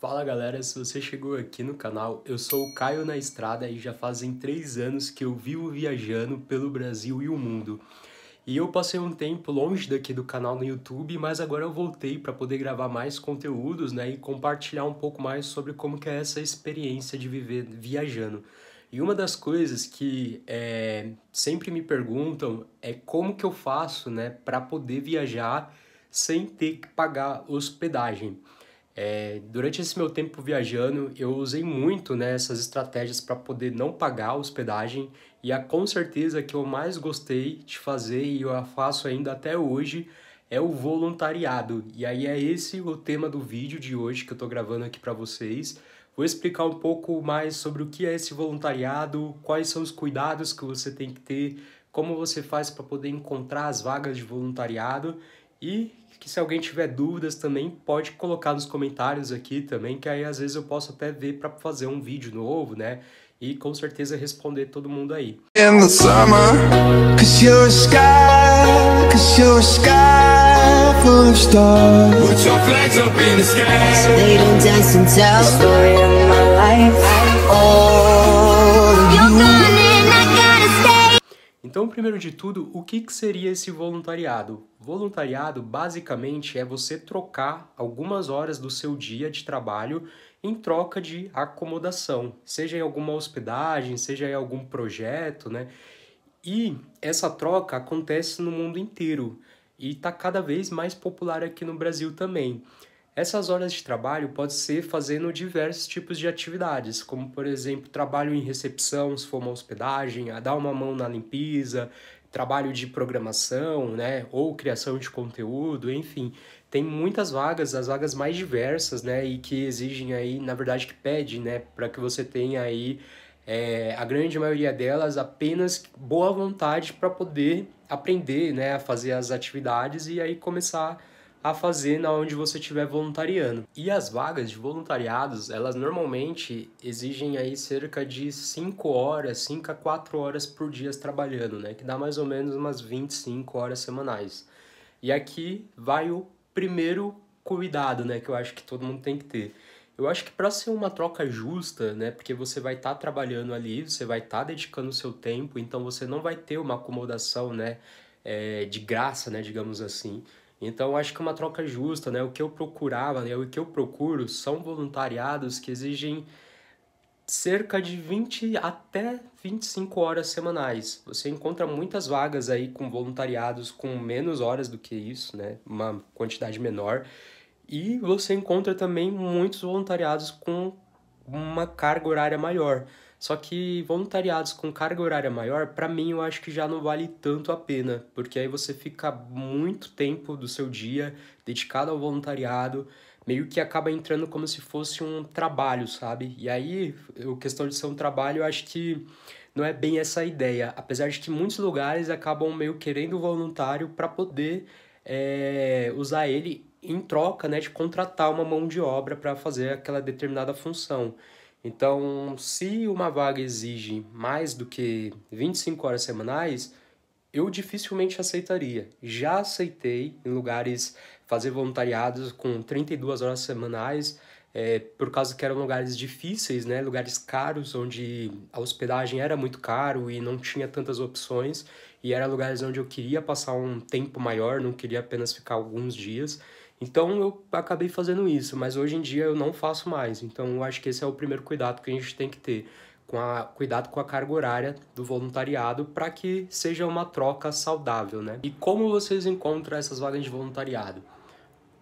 Fala galera, se você chegou aqui no canal, eu sou o Caio na Estrada e já fazem três anos que eu vivo viajando pelo Brasil e o mundo. E eu passei um tempo longe daqui do canal no YouTube, mas agora eu voltei para poder gravar mais conteúdos né, e compartilhar um pouco mais sobre como que é essa experiência de viver viajando. E uma das coisas que é, sempre me perguntam é como que eu faço né, para poder viajar sem ter que pagar hospedagem. É, durante esse meu tempo viajando, eu usei muito né, essas estratégias para poder não pagar a hospedagem e a com certeza que eu mais gostei de fazer e eu a faço ainda até hoje é o voluntariado. E aí é esse o tema do vídeo de hoje que eu estou gravando aqui para vocês. Vou explicar um pouco mais sobre o que é esse voluntariado, quais são os cuidados que você tem que ter, como você faz para poder encontrar as vagas de voluntariado e que se alguém tiver dúvidas também pode colocar nos comentários aqui também, que aí às vezes eu posso até ver para fazer um vídeo novo, né? E com certeza responder todo mundo aí. In the summer, cause you're a sky, cause you're a sky full of stars. Put your flags up in the sky. So they don't dance and tell the story of my life. Então, primeiro de tudo, o que, que seria esse voluntariado? Voluntariado basicamente é você trocar algumas horas do seu dia de trabalho em troca de acomodação, seja em alguma hospedagem, seja em algum projeto, né? E essa troca acontece no mundo inteiro e está cada vez mais popular aqui no Brasil também. Essas horas de trabalho pode ser fazendo diversos tipos de atividades, como por exemplo, trabalho em recepção, se for uma hospedagem, a dar uma mão na limpeza, trabalho de programação, né, ou criação de conteúdo, enfim, tem muitas vagas, as vagas mais diversas, né, e que exigem aí, na verdade, que pede, né, para que você tenha aí é, a grande maioria delas apenas boa vontade para poder aprender, né, a fazer as atividades e aí começar a a fazer na onde você estiver voluntariando. E as vagas de voluntariados, elas normalmente exigem aí cerca de 5 horas, 5 a 4 horas por dia trabalhando, né? Que dá mais ou menos umas 25 horas semanais. E aqui vai o primeiro cuidado, né, que eu acho que todo mundo tem que ter. Eu acho que para ser uma troca justa, né, porque você vai estar tá trabalhando ali, você vai estar tá dedicando o seu tempo, então você não vai ter uma acomodação, né, é, de graça, né, digamos assim. Então, acho que é uma troca justa, né? O que eu procurava, né? o que eu procuro são voluntariados que exigem cerca de 20 até 25 horas semanais. Você encontra muitas vagas aí com voluntariados com menos horas do que isso, né? Uma quantidade menor. E você encontra também muitos voluntariados com uma carga horária maior. Só que voluntariados com carga horária maior, para mim eu acho que já não vale tanto a pena, porque aí você fica muito tempo do seu dia dedicado ao voluntariado, meio que acaba entrando como se fosse um trabalho, sabe? E aí, a questão de ser um trabalho, eu acho que não é bem essa ideia, apesar de que muitos lugares acabam meio querendo o voluntário para poder é, usar ele em troca, né, de contratar uma mão de obra para fazer aquela determinada função. Então, se uma vaga exige mais do que 25 horas semanais, eu dificilmente aceitaria. Já aceitei em lugares fazer voluntariados com 32 horas semanais, é, por causa que eram lugares difíceis, né? lugares caros, onde a hospedagem era muito caro e não tinha tantas opções e eram lugares onde eu queria passar um tempo maior, não queria apenas ficar alguns dias. Então eu acabei fazendo isso, mas hoje em dia eu não faço mais. Então eu acho que esse é o primeiro cuidado que a gente tem que ter, com a cuidado com a carga horária do voluntariado para que seja uma troca saudável, né? E como vocês encontram essas vagas de voluntariado?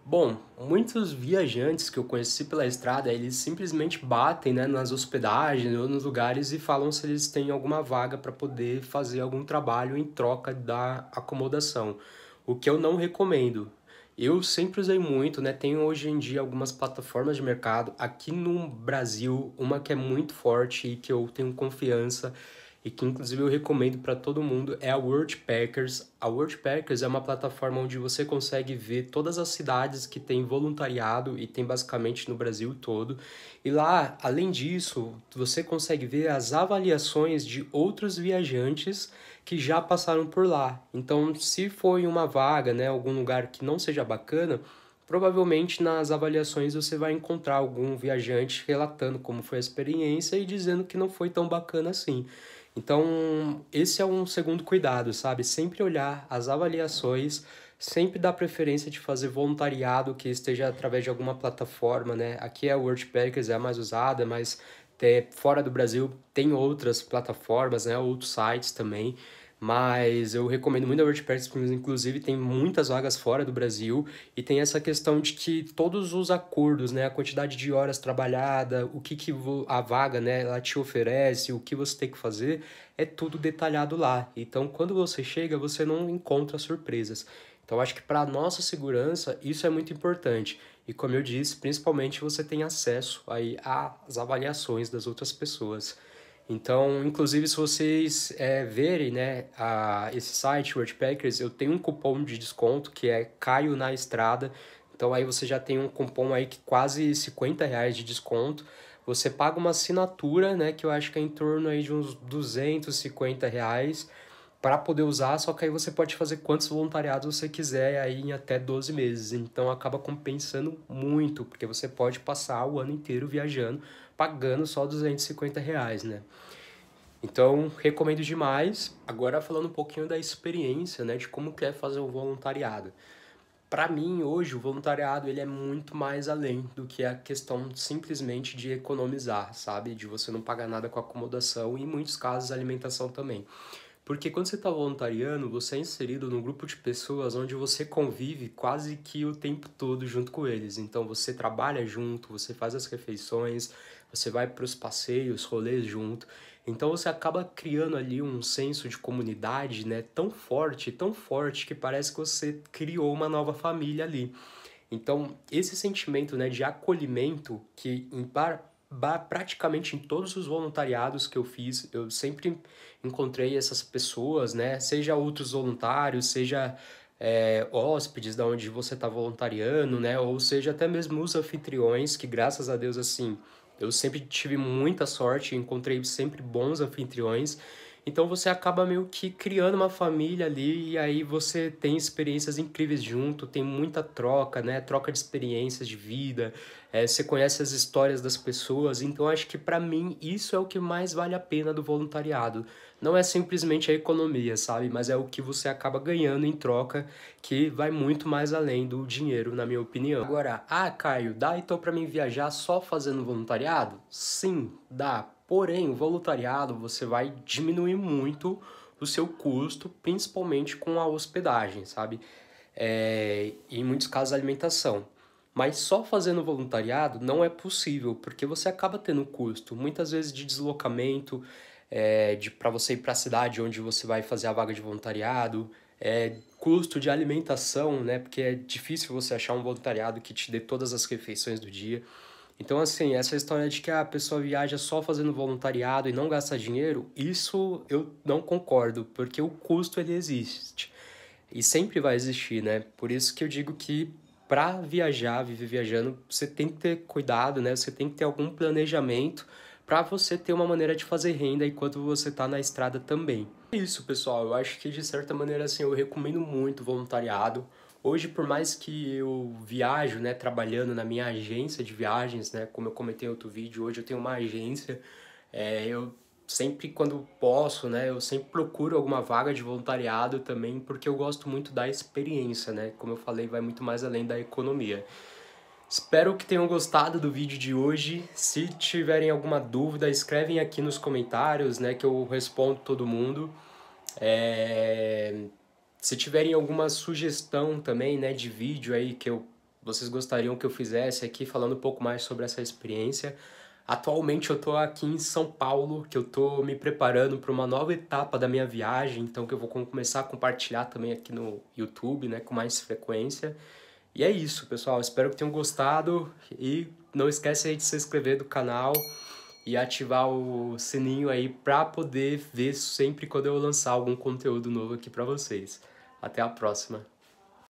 Bom, muitos viajantes que eu conheci pela estrada, eles simplesmente batem né, nas hospedagens ou nos lugares e falam se eles têm alguma vaga para poder fazer algum trabalho em troca da acomodação, o que eu não recomendo. Eu sempre usei muito, né? Tenho hoje em dia algumas plataformas de mercado. Aqui no Brasil, uma que é muito forte e que eu tenho confiança e que inclusive eu recomendo para todo mundo, é a World Packers. A World Packers é uma plataforma onde você consegue ver todas as cidades que tem voluntariado e tem basicamente no Brasil todo. E lá, além disso, você consegue ver as avaliações de outros viajantes que já passaram por lá. Então, se foi uma vaga, né, algum lugar que não seja bacana, provavelmente nas avaliações você vai encontrar algum viajante relatando como foi a experiência e dizendo que não foi tão bacana assim. Então, esse é um segundo cuidado, sabe? Sempre olhar as avaliações, sempre dar preferência de fazer voluntariado que esteja através de alguma plataforma, né? Aqui é a Worldpackers, é a mais usada, mas fora do Brasil tem outras plataformas, né? Outros sites também. Mas eu recomendo muito a WordPress, inclusive tem muitas vagas fora do Brasil e tem essa questão de que todos os acordos, né, a quantidade de horas trabalhada, o que, que a vaga né, ela te oferece, o que você tem que fazer, é tudo detalhado lá. Então quando você chega, você não encontra surpresas. Então acho que para nossa segurança isso é muito importante. E como eu disse, principalmente você tem acesso aí às avaliações das outras pessoas. Então, inclusive, se vocês é, verem né, a, esse site, Wordpackers, eu tenho um cupom de desconto que é Caio na Estrada. Então, aí você já tem um cupom aí que quase 50 reais de desconto. Você paga uma assinatura, né, que eu acho que é em torno aí de uns 250 reais para poder usar, só que aí você pode fazer quantos voluntariados você quiser aí em até 12 meses. Então acaba compensando muito, porque você pode passar o ano inteiro viajando pagando só 250 reais, né? Então, recomendo demais. Agora falando um pouquinho da experiência, né, de como que é fazer o voluntariado. Para mim, hoje, o voluntariado ele é muito mais além do que a questão simplesmente de economizar, sabe? De você não pagar nada com acomodação e, em muitos casos, alimentação também. Porque quando você está voluntariando, você é inserido num grupo de pessoas onde você convive quase que o tempo todo junto com eles. Então você trabalha junto, você faz as refeições, você vai para os passeios, rolês junto. Então você acaba criando ali um senso de comunidade, né? Tão forte, tão forte que parece que você criou uma nova família ali. Então esse sentimento, né, de acolhimento que em praticamente em todos os voluntariados que eu fiz, eu sempre encontrei essas pessoas, né? Seja outros voluntários, seja é, hóspedes da onde você está voluntariando, né? Ou seja, até mesmo os anfitriões, que graças a Deus, assim, eu sempre tive muita sorte, encontrei sempre bons anfitriões então você acaba meio que criando uma família ali e aí você tem experiências incríveis junto, tem muita troca, né? Troca de experiências de vida, é, você conhece as histórias das pessoas. Então acho que para mim isso é o que mais vale a pena do voluntariado. Não é simplesmente a economia, sabe? Mas é o que você acaba ganhando em troca que vai muito mais além do dinheiro, na minha opinião. Agora, ah, Caio, dá então para mim viajar só fazendo voluntariado? Sim, dá Porém, o voluntariado você vai diminuir muito o seu custo, principalmente com a hospedagem, sabe? É, em muitos casos, alimentação. Mas só fazendo voluntariado não é possível, porque você acaba tendo custo, muitas vezes de deslocamento, é, de para você ir para a cidade onde você vai fazer a vaga de voluntariado, é, custo de alimentação, né? Porque é difícil você achar um voluntariado que te dê todas as refeições do dia. Então, assim, essa história de que a pessoa viaja só fazendo voluntariado e não gasta dinheiro, isso eu não concordo, porque o custo ele existe. E sempre vai existir, né? Por isso que eu digo que para viajar, viver viajando, você tem que ter cuidado, né? Você tem que ter algum planejamento para você ter uma maneira de fazer renda enquanto você está na estrada também. É isso, pessoal. Eu acho que de certa maneira assim, eu recomendo muito voluntariado Hoje, por mais que eu viajo, né, trabalhando na minha agência de viagens, né, como eu comentei em outro vídeo, hoje eu tenho uma agência, é, eu sempre quando posso, né, eu sempre procuro alguma vaga de voluntariado também, porque eu gosto muito da experiência, né, como eu falei, vai muito mais além da economia. Espero que tenham gostado do vídeo de hoje. Se tiverem alguma dúvida, escrevem aqui nos comentários, né, que eu respondo todo mundo. É se tiverem alguma sugestão também, né, de vídeo aí que eu, vocês gostariam que eu fizesse aqui falando um pouco mais sobre essa experiência. Atualmente eu estou aqui em São Paulo, que eu estou me preparando para uma nova etapa da minha viagem, então que eu vou começar a compartilhar também aqui no YouTube, né, com mais frequência. E é isso, pessoal. Espero que tenham gostado e não esquece aí de se inscrever do canal e ativar o sininho aí para poder ver sempre quando eu lançar algum conteúdo novo aqui para vocês. Até a próxima.